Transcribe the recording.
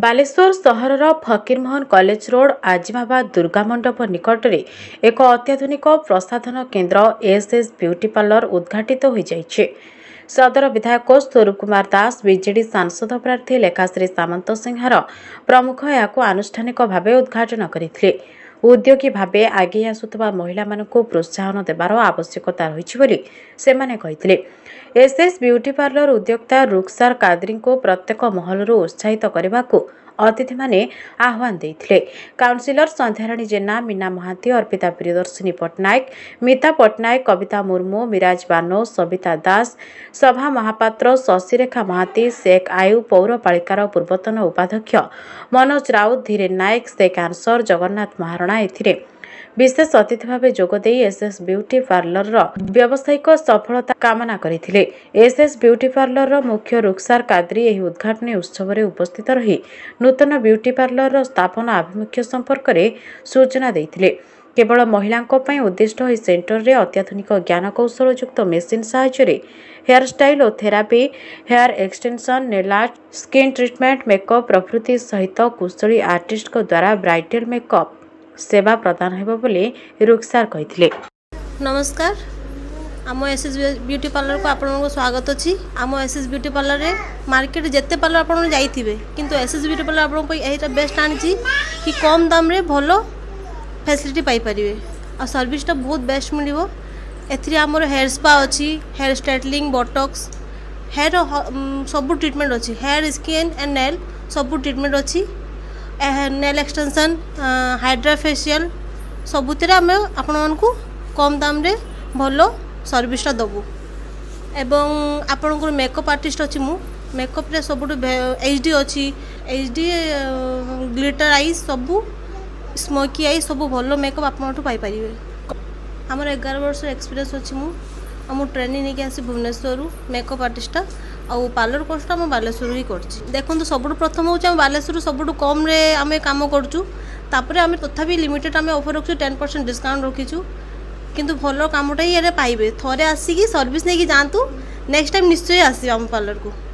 ବାଲେଶ୍ୱର ସହରର Fakirmohan college road ଆଜିମାବା ଦୁର୍ଗା ମଣ୍ଡପ ନିକଟରେ ଏକ ଅତ୍ୟାଧୁନିକ ପ୍ରସାଧନ କେନ୍ଦ୍ର ଏସ୍ଏସ୍ ବ୍ୟୁଟି ପାର୍ଲର ଉଦ୍ଘାଟିତ ହୋଇଯାଇଛି ସଦର ବିଧାୟକ ସ୍ୱରୂପ କୁମାର ଦାସ ବିଜେଡ଼ି ସାଂସଦ ପ୍ରାର୍ଥୀ ଲେଖାଶ୍ରୀ ସାମନ୍ତ ସିଂହାର ପ୍ରମୁଖ ଏହାକୁ ଆନୁଷ୍ଠାନିକ ଭାବେ ଉଦ୍ଘାଟନ କରିଥିଲେ ଉଦ୍ୟୋଗୀ ଭାବେ ଆଗେଇ ଆସୁଥିବା ମହିଳାମାନଙ୍କୁ ପ୍ରୋହାହନ ଦେବାର ଆବଶ୍ୟକତା ରହିଛି ବୋଲି ସେମାନେ କହିଥିଲେ ଏସ୍ଏସ୍ ବ୍ୟୁଟି ପାର୍ଲର ଉଦ୍ୟୋକ୍ତା ରୁକ୍ସାର କାଦ୍ରିଙ୍କୁ ପ୍ରତ୍ୟେକ ମହଲରୁ ଉତ୍ସାହିତ କରିବାକୁ ଅତିଥିମାନେ ଆହ୍ୱାନ ଦେଇଥିଲେ କାଉନସିଲର ସନ୍ଧ୍ୟାରାଣୀ ଜେନା ମୀନା ମହାନ୍ତି ଅର୍ପିତା ପ୍ରିୟଦର୍ଶିନୀ ପଟ୍ଟନାୟକ ମିତା ପଟ୍ଟନାୟକ କବିତା ମୁର୍ମୁ ମିରାଜ ବାନୋ ସବିତା ଦାସ ସଭା ମହାପାତ୍ର ଶଶିରେଖା ମହାନ୍ତି ଶେଖ ଆୟୁ ପୌରପାଳିକାର ପୂର୍ବତନ ଉପାଧ୍ୟକ୍ଷ ମନୋଜ ରାଉତ ଧୀରେନ ନାୟକ ଶେଖ ଆନସର ଜଗନ୍ନାଥ ମହାରଣା ଏଥିରେ ବିଶେଷ ଅତିଥି ଭାବେ ଯୋଗ ଦେଇ ଏସ୍ଏସ୍ ବ୍ୟୁଟି ପାର୍ଲରର ବ୍ୟବସାୟିକ ସଫଳତା କାମନା କରିଥିଲେ ଏସ୍ଏସ୍ ବ୍ୟୁଟି ପାର୍ଲରର ମୁଖ୍ୟ ରୁକ୍ସାର କାଦ୍ରୀ ଏହି ଉଦ୍ଘାଟନୀ ଉତ୍ସବରେ ଉପସ୍ଥିତ ରହି ନୂତନ ବ୍ୟୁଟି ପାର୍ଲରର ସ୍ଥାପନ ଆଭିମୁଖ୍ୟ ସମ୍ପର୍କରେ ସୂଚନା ଦେଇଥିଲେ କେବଳ ମହିଳାଙ୍କ ପାଇଁ ଉଦ୍ଦିଷ୍ଟ ଏହି ସେଣ୍ଟରରେ ଅତ୍ୟାଧୁନିକ ଜ୍ଞାନକୌଶଳଯୁକ୍ତ ମେସିନ୍ ସାହାଯ୍ୟରେ ହେୟାରଷ୍ଟାଇଲ୍ ଓ therapy hair extension nail art skin treatment makeup ପ୍ରଭୃତି ସହିତ କୁଶଳୀ ଆର୍ଟିଷ୍ଟଙ୍କ ଦ୍ୱାରା ବ୍ରାଇଡ଼ାଲ୍ ମେକଅପ୍ ସେବା ପ୍ରଦାନ ହେବ ବୋଲି ରୁକ୍ସାର କହିଥିଲେ ନମସ୍କାର ଆମ ଏସ୍ଏସ୍ ବ୍ୟୁଟି ପାର୍ଲରକୁ ଆପଣଙ୍କୁ ସ୍ୱାଗତ ଅଛି ଆମ ଏସ୍ଏସ୍ ବ୍ୟୁଟି ପାର୍ଲରରେ ମାର୍କେଟ ଯେତେ ପାର୍ଲର ଆପଣ ଯାଇଥିବେ କିନ୍ତୁ ଏସ୍ଏସ୍ ବ୍ୟୁଟି ପାର୍ଲର ଆପଣଙ୍କ ପାଇଁ ଏଇଟା ବେଷ୍ଟ ଆଣିଛି କି କମ୍ ଦାମରେ ଭଲ ଫ୍ୟାସିଲିଟି ପାଇପାରିବେ ଆଉ ସର୍ଭିସଟା ବହୁତ ବେଷ୍ଟ ମିଳିବ ଏଥିରେ ଆମର ହେୟାର ସ୍ପା ଅଛି ହେୟାର ଷ୍ଟ୍ରେଟଲିଂ ବଟକ୍ସ ହେୟାର ସବୁ ଟ୍ରିଟମେଣ୍ଟ ଅଛି ହେୟାର ସ୍କିନ୍ ଆଣ୍ଡ ନେଲ୍ ସବୁ ଟ୍ରିଟମେଣ୍ଟ ଅଛି নেল ଏକ୍ସଟେନସନ୍ ହାଇଡ୍ରା ଫେସିଆଲ୍ ସବୁଥିରେ ଆମେ ଆପଣମାନଙ୍କୁ କମ୍ ଦାମରେ ଭଲ ସର୍ଭିସଟା ଦେବୁ ଏବଂ ଆପଣଙ୍କର ମେକଅପ୍ ଆର୍ଟିଷ୍ଟ ଅଛି ମୁଁ ମେକଅପ୍ରେ ସବୁଠୁ ଏଚ୍ ଡି ଅଛି ଏଚ୍ ଡି ଗ୍ଲିଟର ଆଇ ସବୁ ସ୍ମୋକି ଆଇ ସବୁ ଭଲ ମେକଅପ୍ ଆପଣଙ୍କଠୁ ପାଇପାରିବେ ଆମର ଏଗାର ବର୍ଷର ଏକ୍ସପିରିଏନ୍ସ ଅଛି ମୁଁ ମୁଁ ଟ୍ରେନିଂ ନେଇକି ଆସି ଭୁବନେଶ୍ୱରରୁ ମେକଅପ୍ ଆର୍ଟିଷ୍ଟଟା ଆଉ ପାର୍ଲର କୋର୍ସଟା ମୁଁ ବାଲେଶ୍ୱରରୁ ହିଁ କରିଛି ଦେଖନ୍ତୁ ସବୁଠୁ ପ୍ରଥମ ହେଉଛି ଆମେ ବାଲେଶ୍ୱରରୁ ସବୁଠୁ କମ୍ରେ ଆମେ କାମ କରୁଛୁ ତାପରେ ଆମେ ତଥାପି ଲିମିଟେଡ୍ ଆମେ ଅଫର୍ ରଖିଛୁ ଟେନ୍ ପରସେଣ୍ଟ ଡିସକାଉଣ୍ଟ ରଖିଛୁ କିନ୍ତୁ ଭଲ କାମଟା ହିଁ ଏରେ ପାଇବେ ଥରେ ଆସିକି ସର୍ଭିସ୍ ନେଇକି ଯାଆନ୍ତୁ ନେକ୍ସଟ ଟାଇମ୍ ନିଶ୍ଚୟ ଆସିବେ ଆମ ପାର୍ଲରକୁ